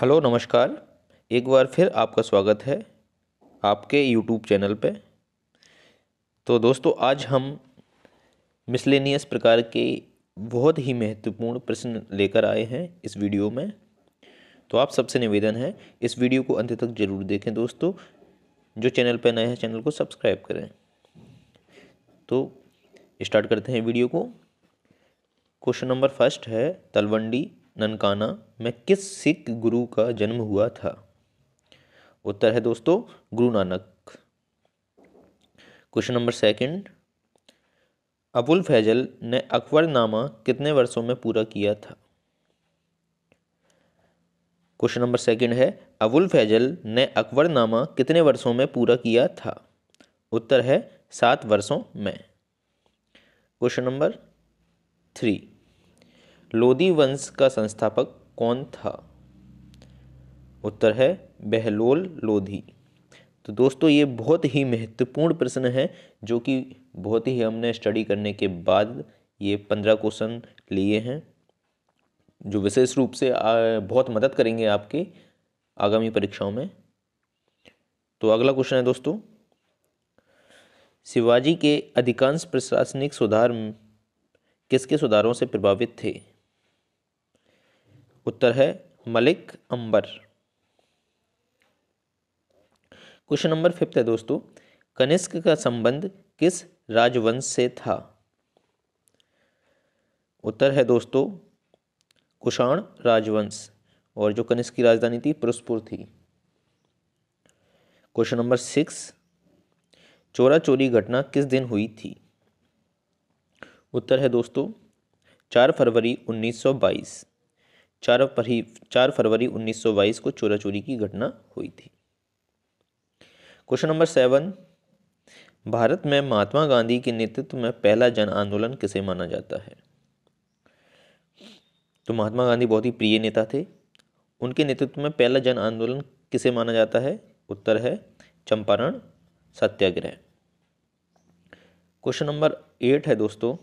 hello नमस्कार एक बार फिर आपका स्वागत है आपके यूट्यूब चैनल पे तो दोस्तों आज हम मिसलेनियस प्रकार के बहुत ही महत्वपूर्ण प्रश्न लेकर आए हैं इस वीडियो में तो आप सबसे निवेदन है इस वीडियो को अंत तक ज़रूर देखें दोस्तों जो चैनल पर नए हैं चैनल को सब्सक्राइब करें तो स्टार्ट करते हैं वीडियो को क्वेश्चन नंबर फर्स्ट है तलवंडी ननकाना में किस सिख गुरु का जन्म हुआ था उत्तर है दोस्तों Guru Nanak question number second Abul Faizal ने अकबरनामा कितने वर्षों में पूरा किया था क्वेश्चन नंबर सेकंड है अबुल फैजल ने अकबरनामा कितने वर्षों में पूरा किया था उत्तर है सात वर्षों में क्वेश्चन नंबर थ्री लोदी वंश का संस्थापक कौन था उत्तर है बहलोल लोधी तो दोस्तों ये बहुत ही महत्वपूर्ण प्रश्न है जो कि बहुत ही हमने स्टडी करने के बाद ये पंद्रह क्वेश्चन लिए हैं जो विशेष रूप से बहुत मदद करेंगे आपके आगामी परीक्षाओं में तो अगला क्वेश्चन है दोस्तों शिवाजी के अधिकांश प्रशासनिक सुधार किसके सुधारों से प्रभावित थे उत्तर है Malik Ambar question number fifth है दोस्तों कनिष्क का संबंध किस राजवंश से था उत्तर है दोस्तों कुषाण राजवंश और जो कनिष्क की राजधानी थी पुरुषपुर थी क्वेश्चन नंबर सिक्स चोरा चोरी घटना किस दिन हुई थी उत्तर है दोस्तों चार फरवरी 1922 चार फरी चार फरवरी 1922 को चोरा चोरी की घटना हुई थी क्वेश्चन नंबर सेवन भारत में महात्मा गांधी के नेतृत्व में पहला जन आंदोलन किसे माना जाता है तो महात्मा गांधी बहुत ही प्रिय नेता थे उनके नेतृत्व में पहला जन आंदोलन किसे माना जाता है उत्तर है Champaran Satyagraha question number eight है दोस्तों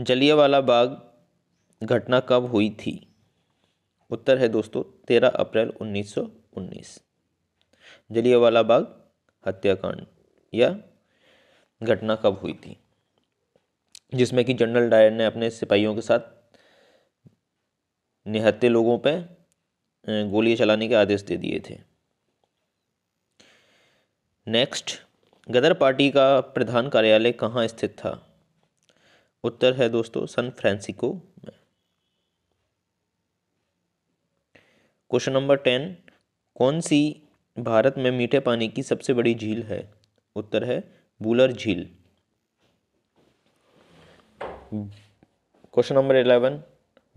जलियावाला बाग घटना कब हुई थी उत्तर है दोस्तों तेरह अप्रैल 1919 जलियावाला बाग हत्याकांड या घटना कब हुई थी जिसमें कि जनरल डायर ने अपने सिपाहियों के साथ निहत्ते लोगों पर गोलियां चलाने के आदेश दे दिए थे नेक्स्ट गदर पार्टी का प्रधान कार्यालय कहाँ स्थित था उत्तर है दोस्तों सन फ्रांसिको में क्वेश्चन नंबर टेन कौन सी भारत में मीठे पानी की सबसे बड़ी झील है उत्तर है बूलर झील क्वेश्चन नंबर इलेवन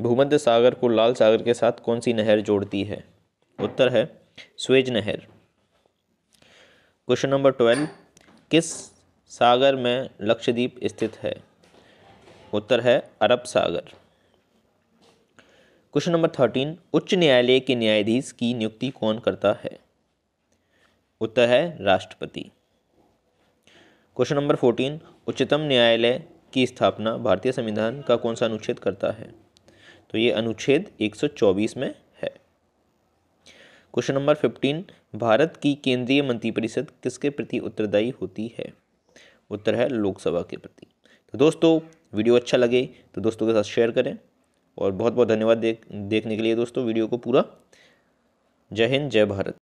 भूमध्य सागर को लाल सागर के साथ कौन सी नहर जोड़ती है उत्तर है स्वेज नहर क्वेश्चन नंबर ट्वेल्व किस सागर में लक्षद्वीप स्थित है उत्तर है Arab Sagar question number thirteen उच्च न्यायालय के न्यायाधीश की नियुक्ति कौन करता है उत्तर है राष्ट्रपति क्वेश्चन नंबर फोर्टीन उच्चतम न्यायालय की स्थापना भारतीय संविधान का कौन सा अनुच्छेद करता है तो ये अनुच्छेद 124 में है क्वेश्चन नंबर फिफ्टीन भारत की केंद्रीय मंत्रिपरिषद किसके प्रति उत्तरदायी होती है उत्तर है लोकसभा के प्रति तो दोस्तों वीडियो अच्छा लगे तो दोस्तों के साथ शेयर करें और बहुत बहुत धन्यवाद देख देखने के लिए दोस्तों वीडियो को पूरा जय हिंद जय भारत